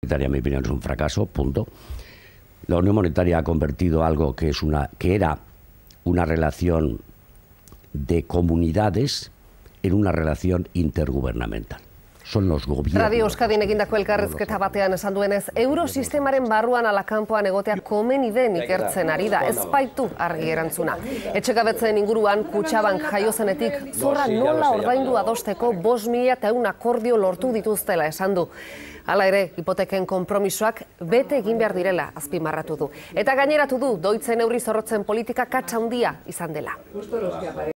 monetaria, en mi opinión, es un fracaso, punto. La Unión Monetaria ha convertido algo que, es una, que era una relación de comunidades en una relación intergubernamental. son los Radio Euskadin egindako elkarrezketa batean esan duenez, eurosistemaren barruan alakampoan egotea komen den ikertzen ari da, ez baitu argi erantzuna. Etxegabetzen inguruan, kutsaban jaiozenetik, zorra nola ordaindu adosteko bos mila eta un akordio lortu dituztela esan du. Hala ere, hipoteken konpromisoak bete egin behar direla azpimarratu du. Eta gaineratu du, doitzen eurri zorrotzen politika katsa handia izan dela.